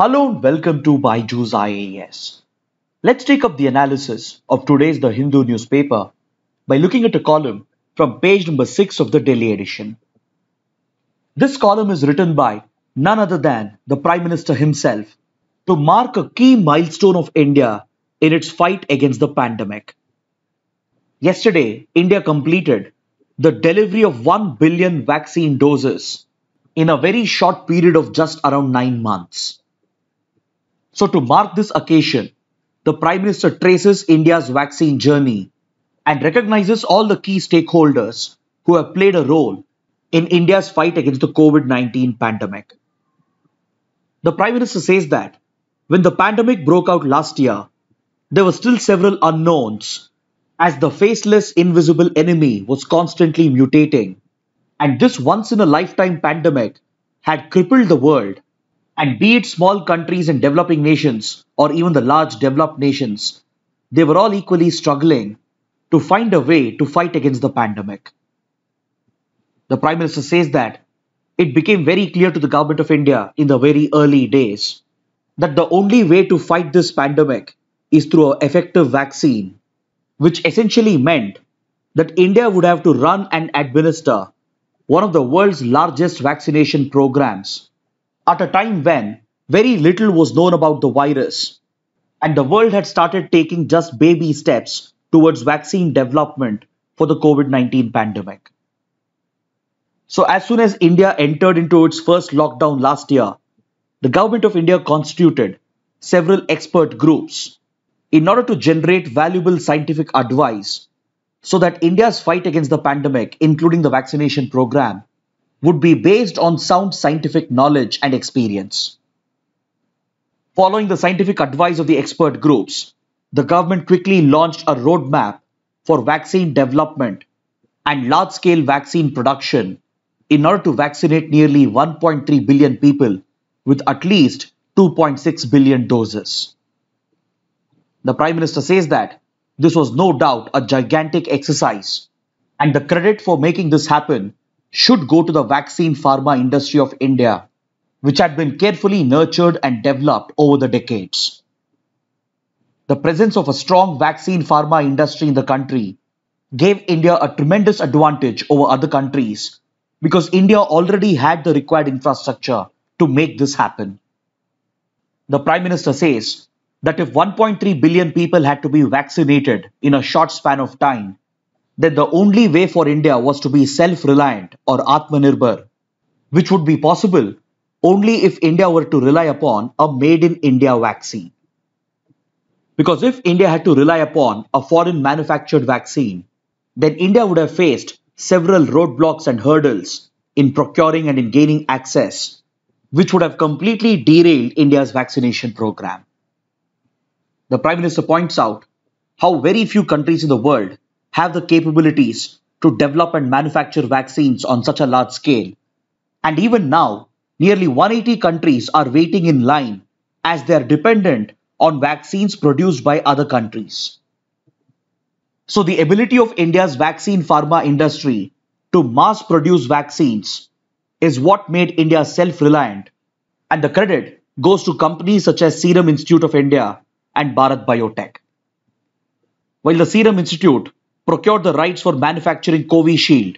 Hello and welcome to Byju's IAS. Let's take up the analysis of today's The Hindu newspaper by looking at a column from page number 6 of the Delhi edition. This column is written by none other than the Prime Minister himself to mark a key milestone of India in its fight against the pandemic. Yesterday, India completed the delivery of 1 billion vaccine doses in a very short period of just around 9 months. So to mark this occasion, the Prime Minister traces India's vaccine journey and recognizes all the key stakeholders who have played a role in India's fight against the COVID-19 pandemic. The Prime Minister says that when the pandemic broke out last year, there were still several unknowns as the faceless, invisible enemy was constantly mutating. And this once in a lifetime pandemic had crippled the world and be it small countries and developing nations, or even the large developed nations, they were all equally struggling to find a way to fight against the pandemic. The Prime Minister says that it became very clear to the government of India in the very early days that the only way to fight this pandemic is through an effective vaccine, which essentially meant that India would have to run and administer one of the world's largest vaccination programs at a time when very little was known about the virus, and the world had started taking just baby steps towards vaccine development for the COVID 19 pandemic. So, as soon as India entered into its first lockdown last year, the government of India constituted several expert groups in order to generate valuable scientific advice so that India's fight against the pandemic, including the vaccination program, would be based on sound scientific knowledge and experience. Following the scientific advice of the expert groups, the government quickly launched a roadmap for vaccine development and large scale vaccine production in order to vaccinate nearly 1.3 billion people with at least 2.6 billion doses. The Prime Minister says that this was no doubt a gigantic exercise, and the credit for making this happen should go to the vaccine pharma industry of India, which had been carefully nurtured and developed over the decades. The presence of a strong vaccine pharma industry in the country gave India a tremendous advantage over other countries because India already had the required infrastructure to make this happen. The Prime Minister says that if 1.3 billion people had to be vaccinated in a short span of time, that the only way for India was to be self reliant or Atmanirbhar, which would be possible only if India were to rely upon a made in India vaccine. Because if India had to rely upon a foreign manufactured vaccine, then India would have faced several roadblocks and hurdles in procuring and in gaining access, which would have completely derailed India's vaccination program. The Prime Minister points out how very few countries in the world have the capabilities to develop and manufacture vaccines on such a large scale. And even now, nearly 180 countries are waiting in line as they are dependent on vaccines produced by other countries. So, the ability of India's vaccine pharma industry to mass produce vaccines is what made India self reliant, and the credit goes to companies such as Serum Institute of India and Bharat Biotech. While the Serum Institute procured the rights for manufacturing Covishield,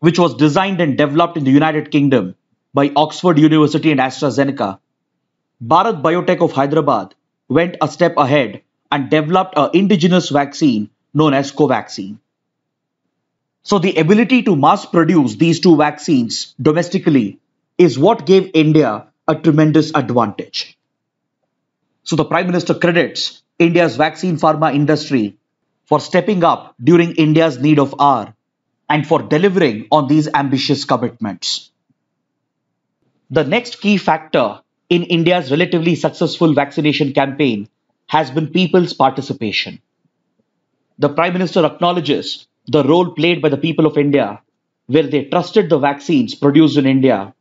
which was designed and developed in the United Kingdom by Oxford University and AstraZeneca. Bharat Biotech of Hyderabad went a step ahead and developed an indigenous vaccine known as Covaxin. So, the ability to mass produce these two vaccines domestically is what gave India a tremendous advantage. So, the Prime Minister credits India's vaccine pharma industry for stepping up during India's need of hour and for delivering on these ambitious commitments. The next key factor in India's relatively successful vaccination campaign has been people's participation. The Prime Minister acknowledges the role played by the people of India, where they trusted the vaccines produced in India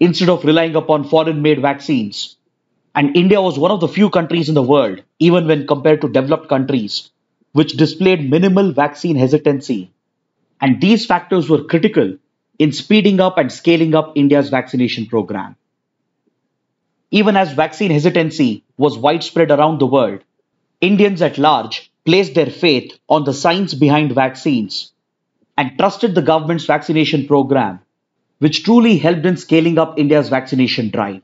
instead of relying upon foreign made vaccines. And India was one of the few countries in the world, even when compared to developed countries, which displayed minimal vaccine hesitancy. And these factors were critical in speeding up and scaling up India's vaccination program. Even as vaccine hesitancy was widespread around the world, Indians at large placed their faith on the science behind vaccines and trusted the government's vaccination program, which truly helped in scaling up India's vaccination drive.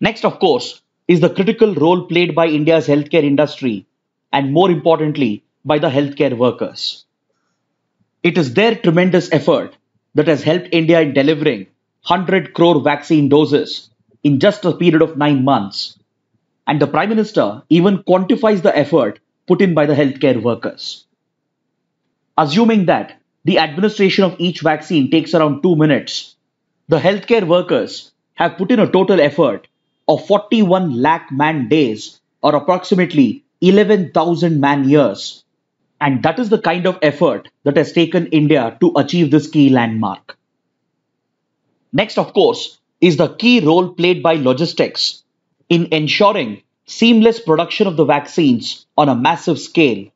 Next, of course, is the critical role played by India's healthcare industry and more importantly, by the healthcare workers. It is their tremendous effort that has helped India in delivering 100 crore vaccine doses in just a period of nine months. And the Prime Minister even quantifies the effort put in by the healthcare workers. Assuming that the administration of each vaccine takes around two minutes, the healthcare workers have put in a total effort of 41 lakh man days or approximately 11,000 man years. And that is the kind of effort that has taken India to achieve this key landmark. Next, of course, is the key role played by logistics in ensuring seamless production of the vaccines on a massive scale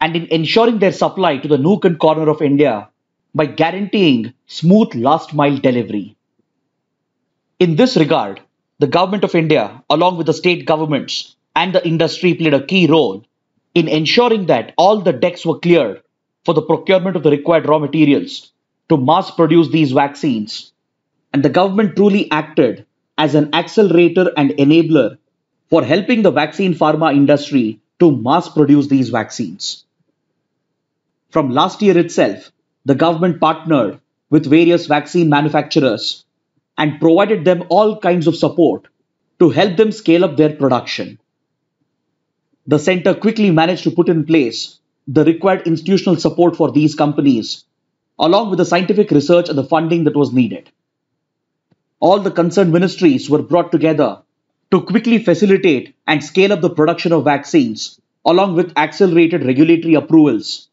and in ensuring their supply to the nook and corner of India by guaranteeing smooth last mile delivery. In this regard, the Government of India, along with the state governments, and the industry played a key role in ensuring that all the decks were cleared for the procurement of the required raw materials to mass produce these vaccines. And the government truly acted as an accelerator and enabler for helping the vaccine pharma industry to mass produce these vaccines. From last year itself, the government partnered with various vaccine manufacturers and provided them all kinds of support to help them scale up their production. The center quickly managed to put in place the required institutional support for these companies, along with the scientific research and the funding that was needed. All the concerned ministries were brought together to quickly facilitate and scale up the production of vaccines, along with accelerated regulatory approvals.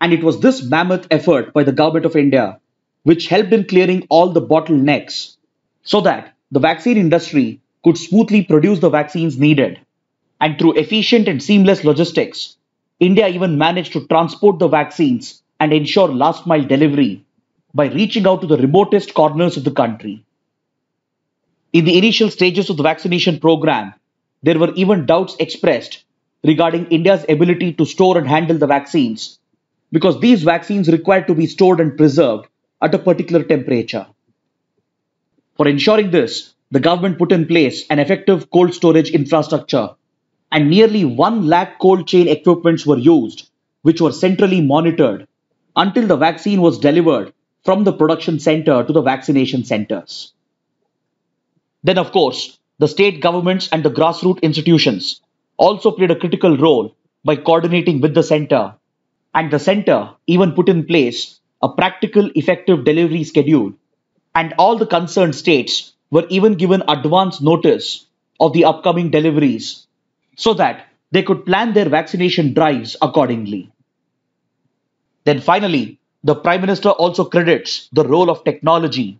And it was this mammoth effort by the Government of India which helped in clearing all the bottlenecks so that the vaccine industry could smoothly produce the vaccines needed and through efficient and seamless logistics, India even managed to transport the vaccines and ensure last mile delivery by reaching out to the remotest corners of the country. In the initial stages of the vaccination program, there were even doubts expressed regarding India's ability to store and handle the vaccines because these vaccines required to be stored and preserved at a particular temperature. For ensuring this, the government put in place an effective cold storage infrastructure and nearly 1 lakh cold chain equipments were used, which were centrally monitored until the vaccine was delivered from the production center to the vaccination centers. Then, of course, the state governments and the grassroots institutions also played a critical role by coordinating with the center, and the center even put in place a practical, effective delivery schedule, and all the concerned states were even given advance notice of the upcoming deliveries so that they could plan their vaccination drives accordingly. Then finally, the Prime Minister also credits the role of technology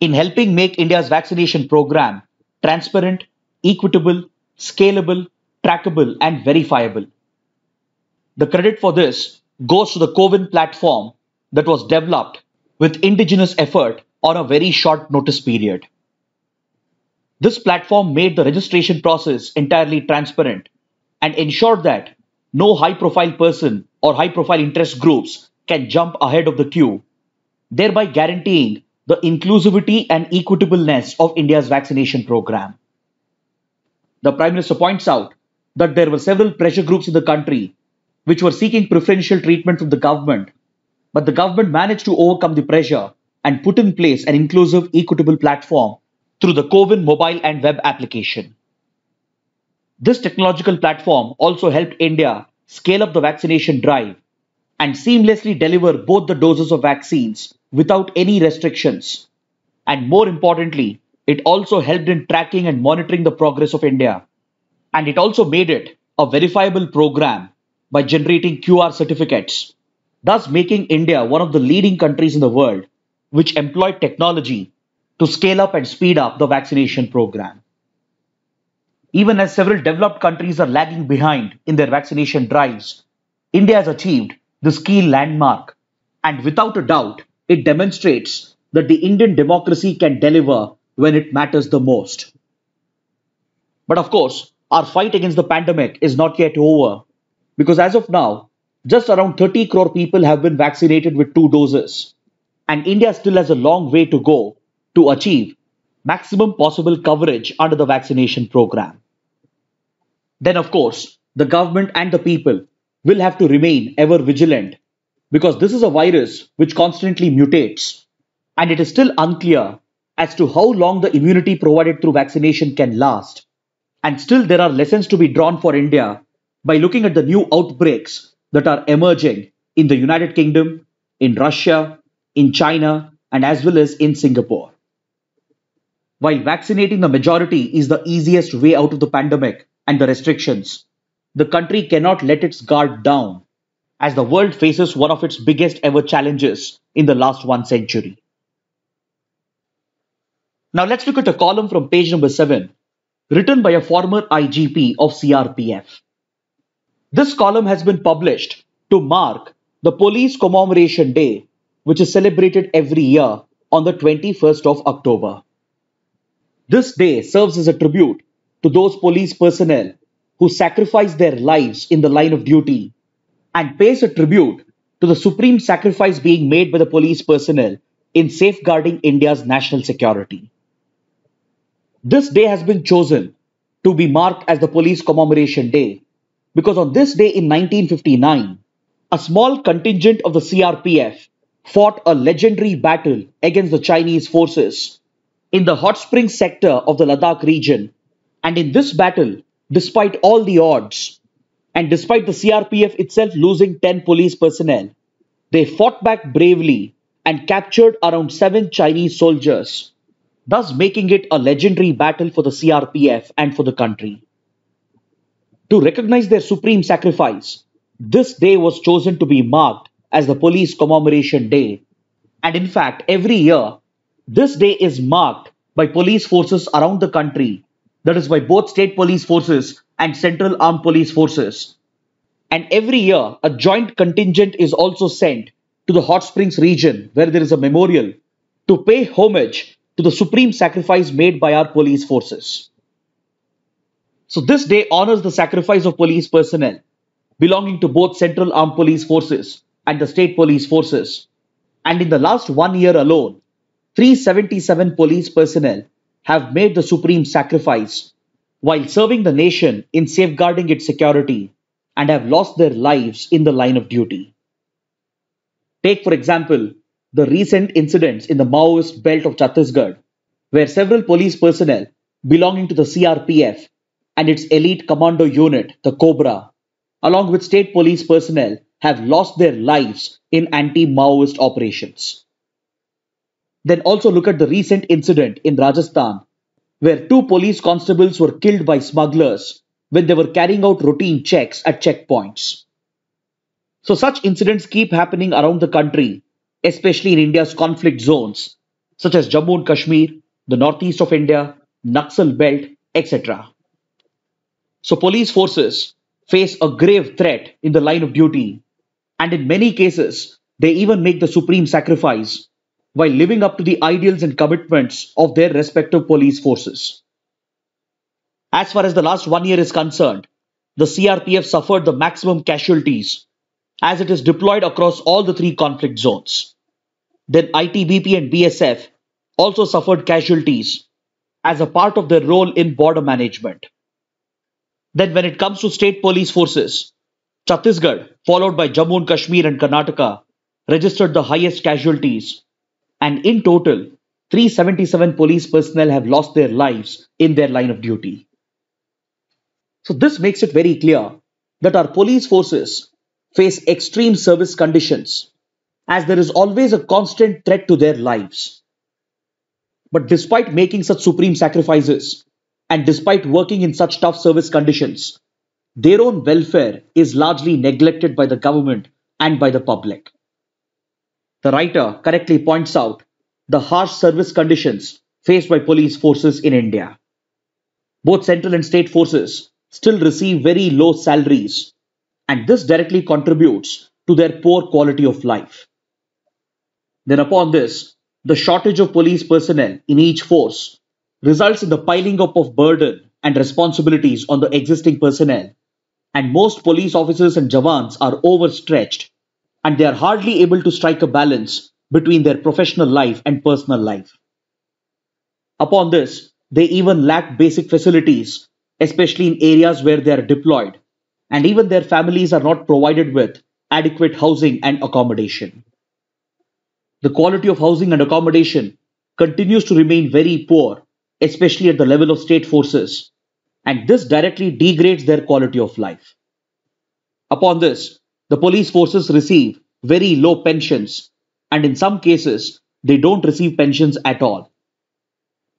in helping make India's vaccination program transparent, equitable, scalable, trackable, and verifiable. The credit for this goes to the Covin platform that was developed with indigenous effort on a very short notice period. This platform made the registration process entirely transparent and ensured that no high profile person or high profile interest groups can jump ahead of the queue, thereby guaranteeing the inclusivity and equitableness of India's vaccination program. The Prime Minister points out that there were several pressure groups in the country which were seeking preferential treatment from the government, but the government managed to overcome the pressure and put in place an inclusive, equitable platform through the Covin mobile and web application. This technological platform also helped India scale up the vaccination drive and seamlessly deliver both the doses of vaccines without any restrictions. And more importantly, it also helped in tracking and monitoring the progress of India. And it also made it a verifiable program by generating QR certificates, thus making India one of the leading countries in the world which employed technology to scale up and speed up the vaccination program. Even as several developed countries are lagging behind in their vaccination drives, India has achieved this key landmark. And without a doubt, it demonstrates that the Indian democracy can deliver when it matters the most. But of course, our fight against the pandemic is not yet over because as of now, just around 30 crore people have been vaccinated with two doses. And India still has a long way to go to achieve maximum possible coverage under the vaccination program. Then, of course, the government and the people will have to remain ever vigilant because this is a virus which constantly mutates and it is still unclear as to how long the immunity provided through vaccination can last. And still, there are lessons to be drawn for India by looking at the new outbreaks that are emerging in the United Kingdom, in Russia, in China, and as well as in Singapore. While vaccinating the majority is the easiest way out of the pandemic and the restrictions, the country cannot let its guard down as the world faces one of its biggest ever challenges in the last one century. Now let's look at a column from page number 7, written by a former IGP of CRPF. This column has been published to mark the Police Commemoration Day, which is celebrated every year on the 21st of October. This day serves as a tribute to those police personnel who sacrificed their lives in the line of duty and pays a tribute to the supreme sacrifice being made by the police personnel in safeguarding India's national security. This day has been chosen to be marked as the Police Commemoration Day because on this day in 1959, a small contingent of the CRPF fought a legendary battle against the Chinese forces in the hot spring sector of the Ladakh region. And in this battle, despite all the odds, and despite the CRPF itself losing 10 police personnel, they fought back bravely and captured around 7 Chinese soldiers, thus making it a legendary battle for the CRPF and for the country. To recognize their supreme sacrifice, this day was chosen to be marked as the Police Commemoration Day. And in fact, every year, this day is marked by police forces around the country, that is, by both state police forces and central armed police forces. And every year, a joint contingent is also sent to the Hot Springs region where there is a memorial to pay homage to the supreme sacrifice made by our police forces. So, this day honors the sacrifice of police personnel belonging to both central armed police forces and the state police forces. And in the last one year alone, 377 police personnel have made the supreme sacrifice while serving the nation in safeguarding its security and have lost their lives in the line of duty. Take, for example, the recent incidents in the Maoist belt of Chhattisgarh, where several police personnel belonging to the CRPF and its elite commando unit, the Cobra, along with state police personnel, have lost their lives in anti Maoist operations. Then also look at the recent incident in Rajasthan, where two police constables were killed by smugglers when they were carrying out routine checks at checkpoints. So, such incidents keep happening around the country, especially in India's conflict zones, such as Jammu and Kashmir, the northeast of India, Naxal Belt, etc. So, police forces face a grave threat in the line of duty, and in many cases, they even make the supreme sacrifice while living up to the ideals and commitments of their respective police forces. As far as the last one year is concerned, the CRPF suffered the maximum casualties as it is deployed across all the three conflict zones. Then ITBP and BSF also suffered casualties as a part of their role in border management. Then, when it comes to state police forces, Chhattisgarh, followed by Jammu and Kashmir and Karnataka, registered the highest casualties and in total, 377 police personnel have lost their lives in their line of duty. So, this makes it very clear that our police forces face extreme service conditions as there is always a constant threat to their lives. But despite making such supreme sacrifices and despite working in such tough service conditions, their own welfare is largely neglected by the government and by the public. The writer correctly points out the harsh service conditions faced by police forces in India. Both central and state forces still receive very low salaries, and this directly contributes to their poor quality of life. Then, upon this, the shortage of police personnel in each force results in the piling up of burden and responsibilities on the existing personnel, and most police officers and jawans are overstretched and they are hardly able to strike a balance between their professional life and personal life. Upon this, they even lack basic facilities, especially in areas where they are deployed, and even their families are not provided with adequate housing and accommodation. The quality of housing and accommodation continues to remain very poor, especially at the level of state forces, and this directly degrades their quality of life. Upon this, the police forces receive very low pensions, and in some cases, they don't receive pensions at all.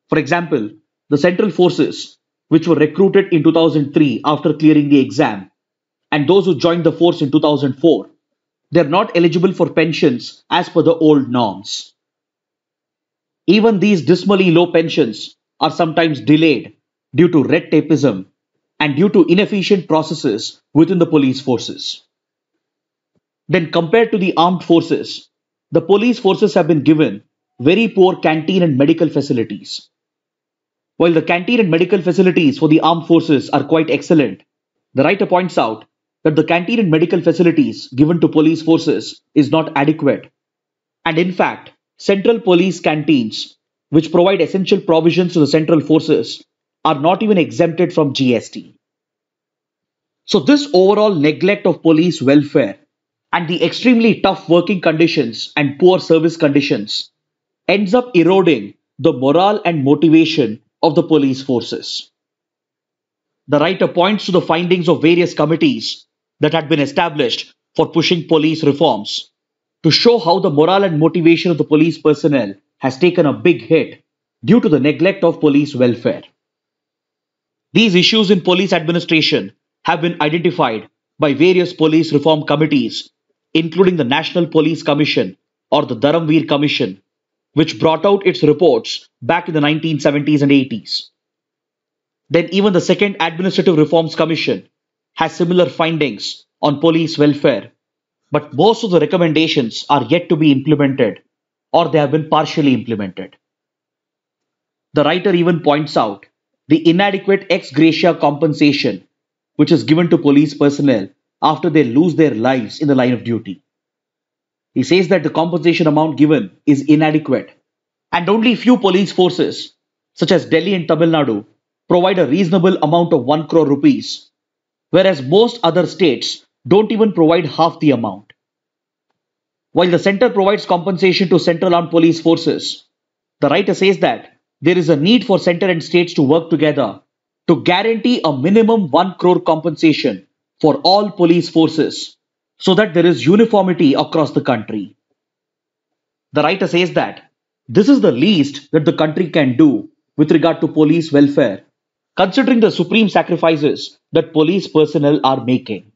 For example, the Central Forces, which were recruited in 2003 after clearing the exam, and those who joined the force in 2004, they're not eligible for pensions as per the old norms. Even these dismally low pensions are sometimes delayed due to red tapeism and due to inefficient processes within the police forces then compared to the armed forces, the police forces have been given very poor canteen and medical facilities. While the canteen and medical facilities for the armed forces are quite excellent, the writer points out that the canteen and medical facilities given to police forces is not adequate. And in fact, central police canteens, which provide essential provisions to the central forces, are not even exempted from GST. So, this overall neglect of police welfare and the extremely tough working conditions and poor service conditions ends up eroding the morale and motivation of the police forces. The writer points to the findings of various committees that had been established for pushing police reforms to show how the morale and motivation of the police personnel has taken a big hit due to the neglect of police welfare. These issues in police administration have been identified by various police reform committees including the National Police Commission or the Dharamveer Commission, which brought out its reports back in the 1970s and 80s. Then, even the Second Administrative Reforms Commission has similar findings on police welfare, but most of the recommendations are yet to be implemented or they have been partially implemented. The writer even points out the inadequate ex gratia compensation which is given to police personnel after they lose their lives in the line of duty. He says that the compensation amount given is inadequate, and only few police forces, such as Delhi and Tamil Nadu, provide a reasonable amount of 1 crore rupees, whereas most other states don't even provide half the amount. While the center provides compensation to Central Armed Police Forces, the writer says that there is a need for center and states to work together to guarantee a minimum 1 crore compensation for all police forces so that there is uniformity across the country. The writer says that this is the least that the country can do with regard to police welfare, considering the supreme sacrifices that police personnel are making.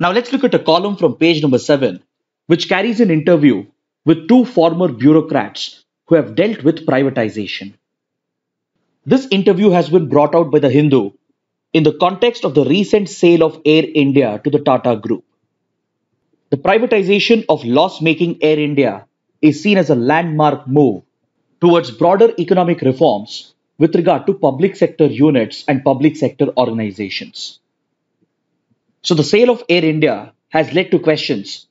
Now let's look at a column from page number 7, which carries an interview with two former bureaucrats who have dealt with privatization. This interview has been brought out by The Hindu in the context of the recent sale of Air India to the Tata Group. The privatization of loss making Air India is seen as a landmark move towards broader economic reforms with regard to public sector units and public sector organizations. So, the sale of Air India has led to questions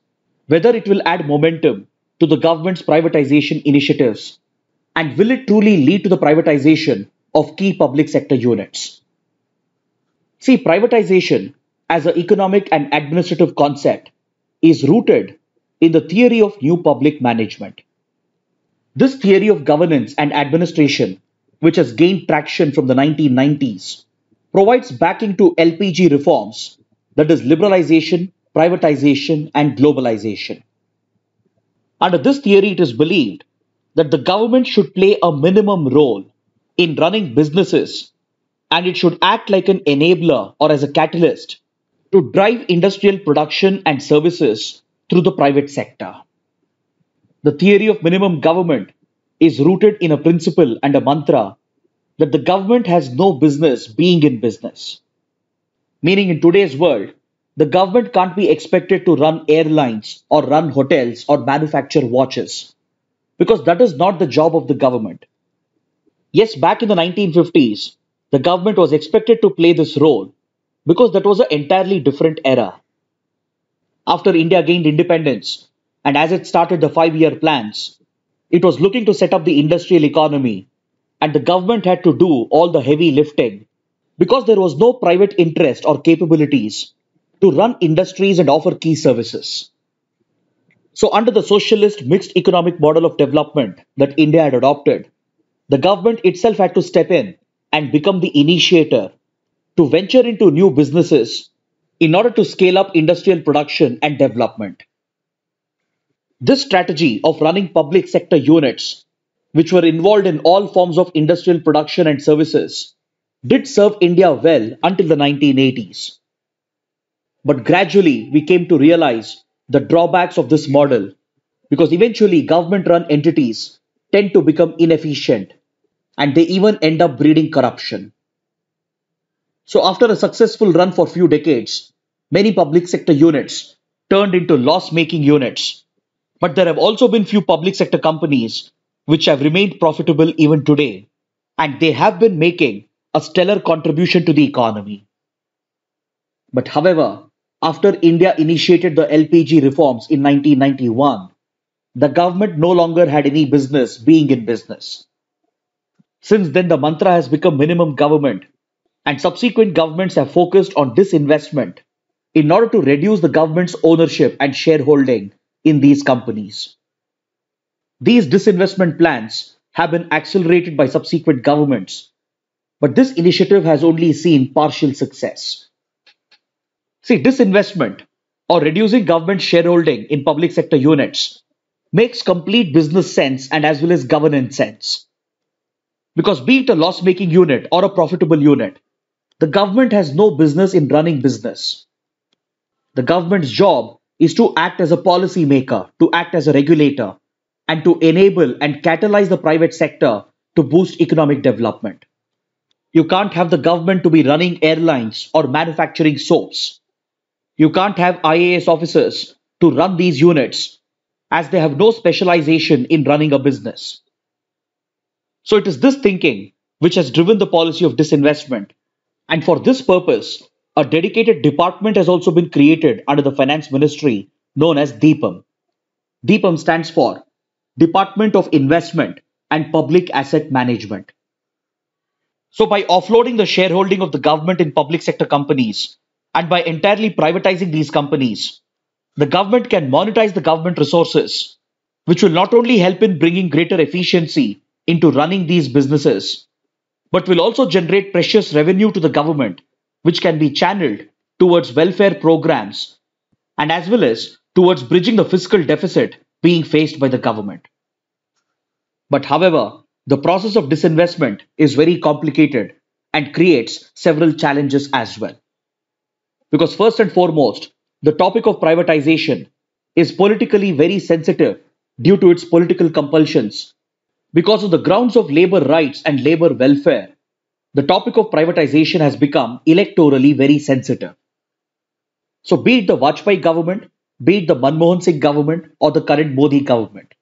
whether it will add momentum to the government's privatization initiatives and will it truly lead to the privatization of key public sector units. See, privatization as an economic and administrative concept is rooted in the theory of new public management. This theory of governance and administration, which has gained traction from the 1990s, provides backing to LPG reforms that is, liberalization, privatization, and globalization. Under this theory, it is believed that the government should play a minimum role in running businesses and it should act like an enabler or as a catalyst to drive industrial production and services through the private sector. The theory of minimum government is rooted in a principle and a mantra that the government has no business being in business. Meaning, in today's world, the government can't be expected to run airlines or run hotels or manufacture watches because that is not the job of the government. Yes, back in the 1950s, the government was expected to play this role because that was an entirely different era. After India gained independence and as it started the five year plans, it was looking to set up the industrial economy, and the government had to do all the heavy lifting because there was no private interest or capabilities to run industries and offer key services. So, under the socialist mixed economic model of development that India had adopted, the government itself had to step in and become the initiator to venture into new businesses in order to scale up industrial production and development. This strategy of running public sector units, which were involved in all forms of industrial production and services, did serve India well until the 1980s. But gradually, we came to realize the drawbacks of this model because eventually government run entities tend to become inefficient and they even end up breeding corruption. So after a successful run for few decades, many public sector units turned into loss-making units. But there have also been few public sector companies which have remained profitable even today, and they have been making a stellar contribution to the economy. But however, after India initiated the LPG reforms in 1991, the government no longer had any business being in business. Since then, the mantra has become minimum government, and subsequent governments have focused on disinvestment in order to reduce the government's ownership and shareholding in these companies. These disinvestment plans have been accelerated by subsequent governments, but this initiative has only seen partial success. See, disinvestment or reducing government shareholding in public sector units makes complete business sense and as well as governance sense. Because be it a loss making unit or a profitable unit, the government has no business in running business. The government's job is to act as a policy maker, to act as a regulator, and to enable and catalyze the private sector to boost economic development. You can't have the government to be running airlines or manufacturing soaps. You can't have IAS officers to run these units as they have no specialization in running a business. So it is this thinking which has driven the policy of disinvestment. And for this purpose, a dedicated department has also been created under the Finance Ministry known as DEPAM. DEPAM stands for Department of Investment and Public Asset Management. So, by offloading the shareholding of the government in public sector companies and by entirely privatizing these companies, the government can monetize the government resources, which will not only help in bringing greater efficiency into running these businesses, but will also generate precious revenue to the government, which can be channeled towards welfare programs and as well as towards bridging the fiscal deficit being faced by the government. But however, the process of disinvestment is very complicated and creates several challenges as well. Because, first and foremost, the topic of privatization is politically very sensitive due to its political compulsions because of the grounds of labor rights and labor welfare, the topic of privatization has become electorally very sensitive. So, be it the Vajpayee government, be it the Manmohan Singh government, or the current Modi government,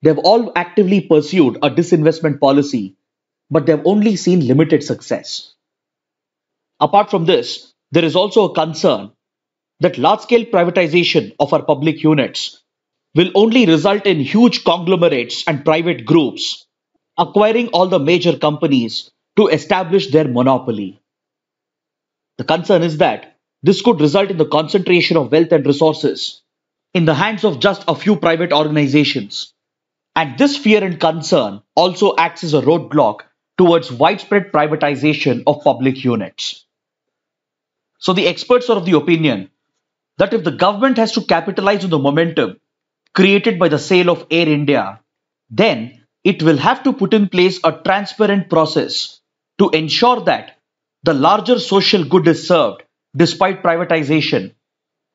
they've all actively pursued a disinvestment policy, but they've only seen limited success. Apart from this, there is also a concern that large scale privatization of our public units will only result in huge conglomerates and private groups acquiring all the major companies to establish their monopoly. The concern is that this could result in the concentration of wealth and resources in the hands of just a few private organizations. And this fear and concern also acts as a roadblock towards widespread privatization of public units. So the experts are of the opinion that if the government has to capitalize on the momentum created by the sale of Air India, then it will have to put in place a transparent process to ensure that the larger social good is served despite privatization.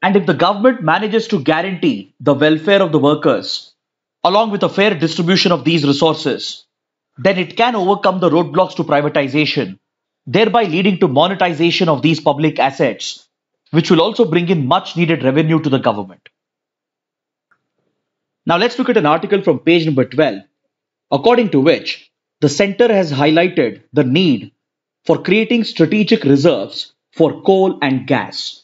And if the government manages to guarantee the welfare of the workers, along with a fair distribution of these resources, then it can overcome the roadblocks to privatization, thereby leading to monetization of these public assets, which will also bring in much needed revenue to the government. Now let's look at an article from page number 12, according to which the center has highlighted the need for creating strategic reserves for coal and gas.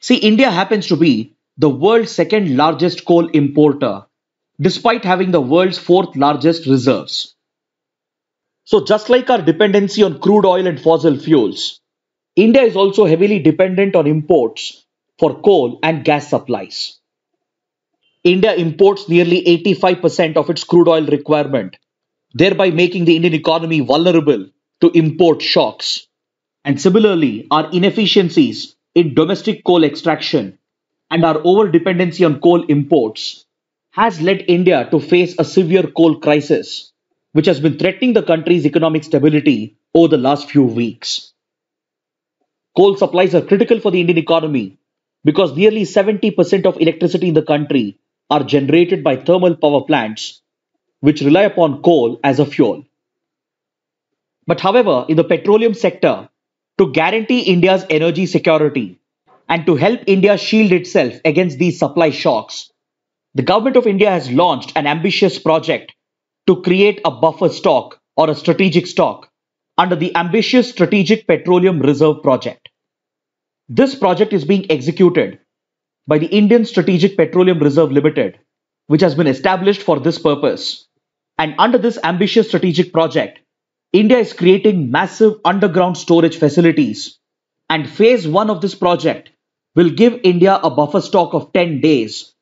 See, India happens to be the world's second largest coal importer, despite having the world's fourth largest reserves. So, just like our dependency on crude oil and fossil fuels, India is also heavily dependent on imports for coal and gas supplies. India imports nearly 85% of its crude oil requirement, thereby making the Indian economy vulnerable to import shocks. And similarly, our inefficiencies in domestic coal extraction and our over dependency on coal imports has led India to face a severe coal crisis, which has been threatening the country's economic stability over the last few weeks. Coal supplies are critical for the Indian economy because nearly 70% of electricity in the country are generated by thermal power plants, which rely upon coal as a fuel. But however, in the petroleum sector, to guarantee India's energy security and to help India shield itself against these supply shocks, the government of India has launched an ambitious project to create a buffer stock or a strategic stock under the ambitious Strategic Petroleum Reserve Project. This project is being executed by the Indian Strategic Petroleum Reserve Limited, which has been established for this purpose. And under this ambitious strategic project, India is creating massive underground storage facilities. And phase one of this project will give India a buffer stock of 10 days.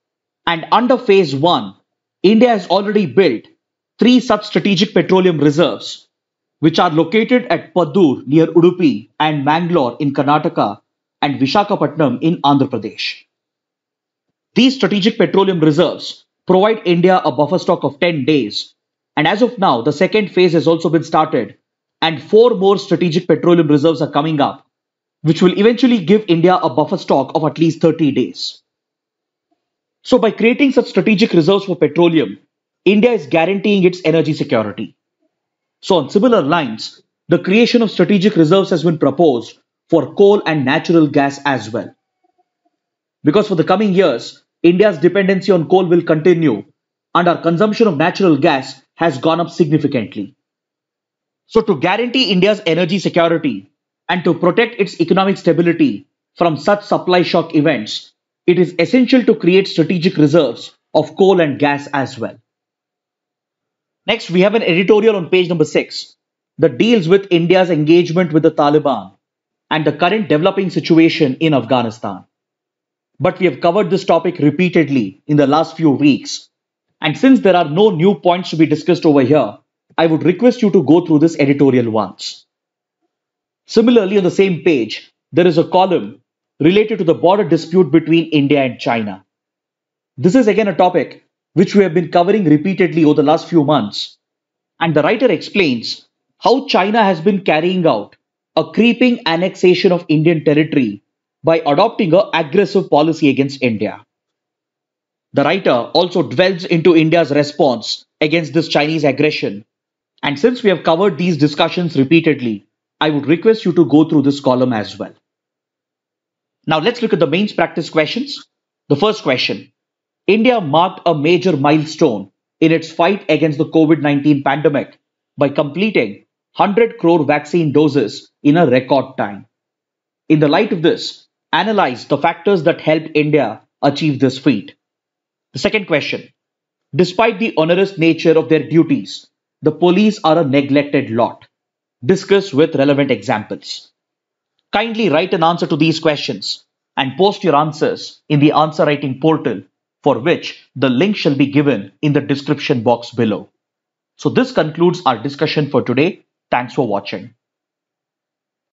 And under phase one, India has already built three such strategic petroleum reserves, which are located at Padur near Udupi and Mangalore in Karnataka and Vishakhapatnam in Andhra Pradesh. These strategic petroleum reserves provide India a buffer stock of 10 days. And as of now, the second phase has also been started, and four more strategic petroleum reserves are coming up, which will eventually give India a buffer stock of at least 30 days. So, by creating such strategic reserves for petroleum, India is guaranteeing its energy security. So, on similar lines, the creation of strategic reserves has been proposed for coal and natural gas as well. Because for the coming years, India's dependency on coal will continue and our consumption of natural gas has gone up significantly. So, to guarantee India's energy security and to protect its economic stability from such supply shock events, it is essential to create strategic reserves of coal and gas as well. Next, we have an editorial on page number 6 that deals with India's engagement with the Taliban and the current developing situation in Afghanistan but we have covered this topic repeatedly in the last few weeks. And since there are no new points to be discussed over here, I would request you to go through this editorial once. Similarly, on the same page, there is a column related to the border dispute between India and China. This is again a topic which we have been covering repeatedly over the last few months. And the writer explains how China has been carrying out a creeping annexation of Indian territory by adopting a aggressive policy against India. The writer also dwells into India's response against this Chinese aggression. And since we have covered these discussions repeatedly, I would request you to go through this column as well. Now let's look at the mains practice questions. The first question India marked a major milestone in its fight against the COVID 19 pandemic by completing 100 crore vaccine doses in a record time. In the light of this, analyze the factors that helped India achieve this feat. The second question Despite the onerous nature of their duties, the police are a neglected lot. Discuss with relevant examples. Kindly write an answer to these questions and post your answers in the answer writing portal for which the link shall be given in the description box below. So this concludes our discussion for today. Thanks for watching.